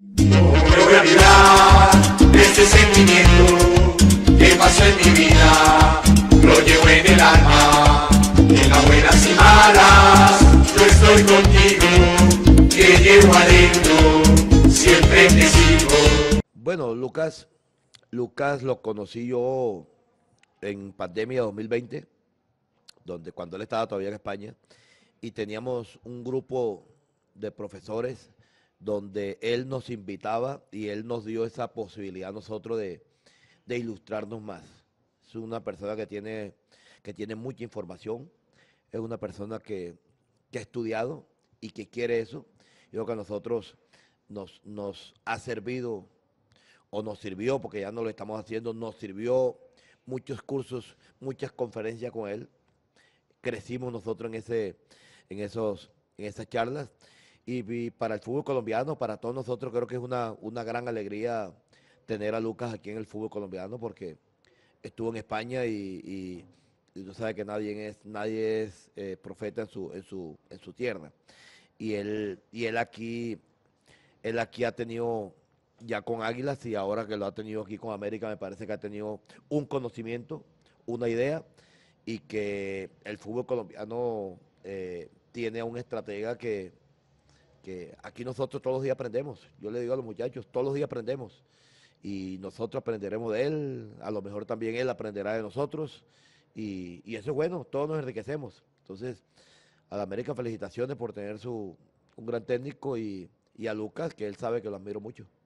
Me voy a librar de este sentimiento que pasó en mi vida. Lo llevo en el alma, en las buenas y malas. Yo estoy contigo, que llevo adentro, siempre te sigo. Bueno, Lucas, Lucas lo conocí yo en pandemia 2020, donde cuando él estaba todavía en España, y teníamos un grupo de profesores donde él nos invitaba y él nos dio esa posibilidad a nosotros de, ilustrarnos más. Es una persona que tiene, que tiene mucha información, es una persona que, ha estudiado y que quiere eso. Yo creo que a nosotros nos, nos ha servido o nos sirvió, porque ya no lo estamos haciendo, nos sirvió muchos cursos, muchas conferencias con él. Crecimos nosotros en, ese, en, esos, en esas charlas y, para el fútbol colombiano, para todos nosotros, creo que es una, una gran alegría tener a Lucas aquí en el fútbol colombiano porque estuvo en España y, y, tú sabes que nadie es, nadie es eh, profeta en su, en, su, en su tierra. Y él, y él aquí, él aquí ha tenido ya con Águilas y ahora que lo ha tenido aquí con América, me parece que ha tenido un conocimiento, una idea y que el fútbol colombiano eh, tiene a un estratega que que aquí nosotros todos los días aprendemos. Yo le digo a los muchachos, todos los días aprendemos. Y nosotros aprenderemos de él, a lo mejor también él aprenderá de nosotros. Y, eso es bueno, todos nos enriquecemos. Entonces, a la América felicitaciones por tener su, un gran técnico y, y a Lucas, que él sabe que lo admiro mucho.